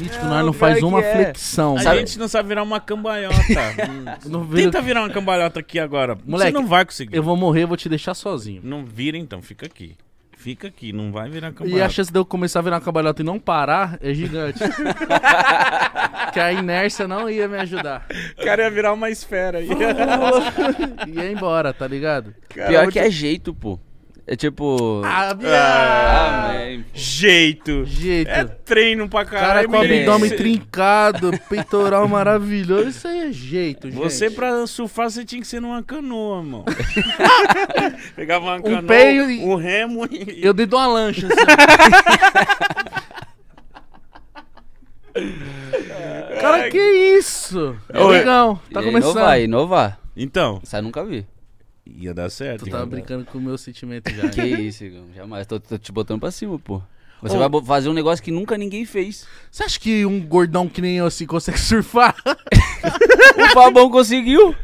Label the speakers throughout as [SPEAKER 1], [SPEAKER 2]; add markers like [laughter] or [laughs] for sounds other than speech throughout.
[SPEAKER 1] E, tipo, não, nós não faz uma é. flexão. A sabe? gente não sabe virar uma cambalhota. [laughs] não vira... Tenta virar uma cambalhota aqui agora. Moleque, Você não vai conseguir. Eu vou morrer, eu vou te deixar sozinho. Não vira então, fica aqui. Fica aqui, não vai virar cambalhota. E a chance
[SPEAKER 2] de eu começar a virar cambalhota e não parar é gigante. [laughs]
[SPEAKER 1] que a inércia não ia me ajudar. O cara ia virar uma esfera.
[SPEAKER 2] Ia... [laughs] ia embora, tá ligado? Cara, Pior que te... é
[SPEAKER 3] jeito, pô. É tipo. Ah, ah, Jeito. Jeito. É
[SPEAKER 1] treino pra caralho. Cara com abdômen trincado, [laughs] peitoral maravilhoso. Isso aí é jeito, gente. Você pra surfar, você tinha que ser numa canoa, mano. [laughs] Pegava uma um canoa, peio e... um remo e... Eu dei de uma lancha, assim. [laughs]
[SPEAKER 2] Cara, que isso? É legal. Tá começando. Inovar,
[SPEAKER 1] inovar.
[SPEAKER 3] Então. Isso eu nunca vi ia dar certo. Tu tava brincando com o meu sentimento [laughs] já. Né? que isso, Jamais. Tô, tô te botando pra cima, pô. Você Ô. vai fazer um negócio que nunca ninguém fez. Você acha que
[SPEAKER 2] um gordão que nem eu assim consegue
[SPEAKER 3] [laughs] surfar? o Fabão conseguiu.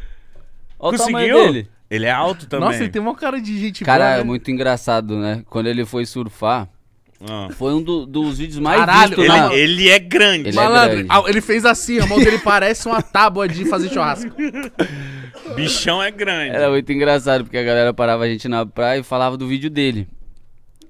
[SPEAKER 3] Olha conseguiu? o dele. Ele é alto também. Nossa, ele tem
[SPEAKER 2] uma cara de gente Cara, boa, é né?
[SPEAKER 3] muito engraçado, né? Quando ele foi surfar, ah. foi um do, dos vídeos mais Caralho, ele, na... ele, é grande. Ele é Malandro, é grande. Ah,
[SPEAKER 2] ele fez assim, a mão dele parece uma tábua de fazer churrasco. [laughs]
[SPEAKER 3] Bichão é grande. Era muito engraçado, porque a galera parava a gente na praia e falava do vídeo dele.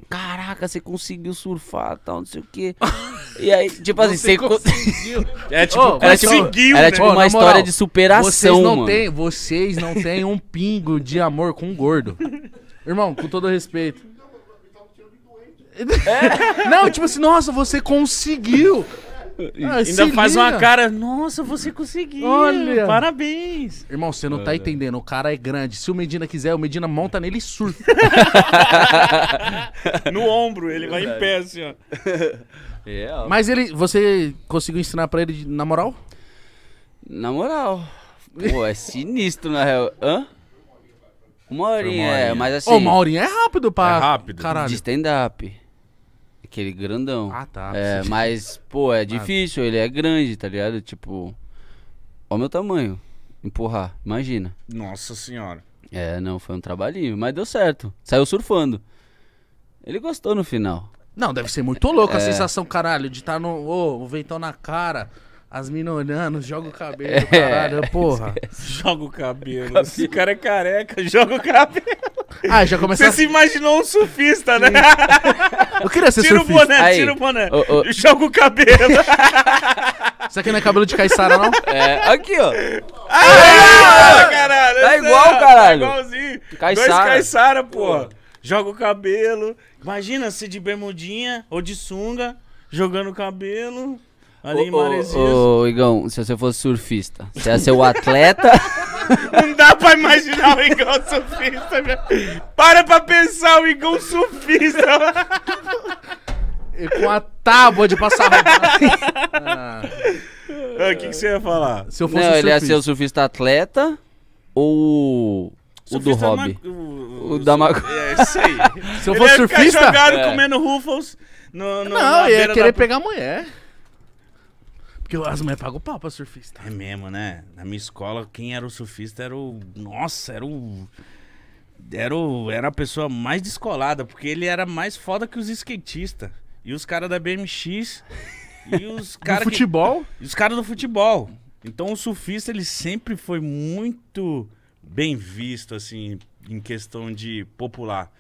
[SPEAKER 3] Caraca, você conseguiu surfar, tal, não sei o quê. [laughs] E aí, tipo assim, você conseguiu. [laughs] É tipo, oh, era conseguiu, tipo, era tipo uma história moral, de superação. Vocês não mano. têm, vocês não têm
[SPEAKER 2] um pingo de amor com um gordo. Irmão, com todo respeito. É. [laughs] Não, tipo assim, nossa, você conseguiu.
[SPEAKER 1] Ah, ainda faz liga. uma cara, nossa, você conseguiu. Olha. Parabéns.
[SPEAKER 2] Irmão, você não Olha. tá é. entendendo. O cara é grande. Se o Medina quiser, o Medina monta nele e surta.
[SPEAKER 3] [laughs] no ombro, ele vai em pé, assim, ó. [laughs] É, ó. Mas ele,
[SPEAKER 2] você conseguiu ensinar pra ele na moral?
[SPEAKER 3] Na moral. Pô, é sinistro, na real. Hã? Uma horinha, uma horinha. é, mas assim. Ô, uma horinha é rápido, pá. É rápido. Caralho. De stand-up. Aquele grandão. Ah, tá. É, [laughs] mas, pô, é difícil, ele é grande, tá ligado? Tipo, olha o meu tamanho. Empurrar, imagina. Nossa senhora. É, não, foi um trabalhinho, mas deu certo. Saiu surfando. Ele gostou no final. Não, deve ser muito louco é. a sensação,
[SPEAKER 2] caralho, de estar tá no. Ô, oh, o ventão na cara. As minas olhando, joga o cabelo, é, caralho, porra. Esquece. [laughs] Joga o
[SPEAKER 1] cabelo. cabelo. Esse cara é careca, [laughs] joga o cabelo. Ah, já começou. Você se imaginou um surfista, né? Eu queria ser tira surfista. Tira o boné, tira o boné. Joga o cabelo. [laughs] Isso aqui não é cabelo de caiçara, não? É,
[SPEAKER 3] aqui, ó. Ah,
[SPEAKER 1] ah, caralho. É tá igual, é, caralho. Tá igualzinho. Caiçara. Dois pô. Joga o cabelo. Imagina se de bermudinha ou de sunga, jogando o cabelo. Ali ô, em Maresias. Ô,
[SPEAKER 3] ô, Igão, se você fosse surfista, você ia ser o atleta. [laughs]
[SPEAKER 1] [laughs] Não dá pra imaginar o Igor surfista, velho. Para pra pensar o Igor surfista.
[SPEAKER 3] [laughs]
[SPEAKER 2] E com a tábua de passar roupa. [laughs]
[SPEAKER 1] Ah.
[SPEAKER 3] O que, que você ia falar? Se eu fosse Não, ele ia ser o surfista atleta ou o do hobby. ma- o- O da maconha. É isso aí. Se eu fosse Ele ia ficar jogado É. comendo
[SPEAKER 1] Ruffles no, no, Não, ia beira querer da- pegar a mulher. Porque as mulheres pagam pau pra surfista. É mesmo, né? Na minha escola, quem era o surfista era o. Nossa, era o. Era, o... era a pessoa mais descolada, porque ele era mais foda que os skatistas. E os caras da BMX. E os caras. [laughs] do futebol? E os caras do futebol. Então o surfista, ele sempre foi muito bem visto, assim, em questão de popular.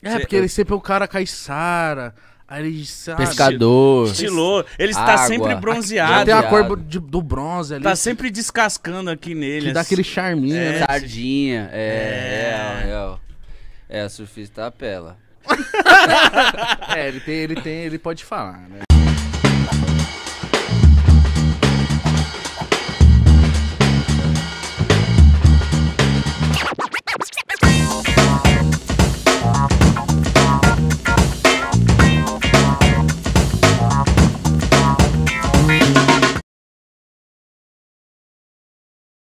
[SPEAKER 1] É, Cê... porque ele
[SPEAKER 2] sempre é o cara caiçara, Aí ah, Pescador. Estilou. Ele está sempre
[SPEAKER 1] bronzeado. Tem a cor do bronze ali. Tá sempre descascando aqui nele. Que dá assim. aquele charminho, é. né? Sardinha. É, é,
[SPEAKER 3] é. É, é surfista apela. [laughs] é, ele tem, ele tem, ele pode falar, né?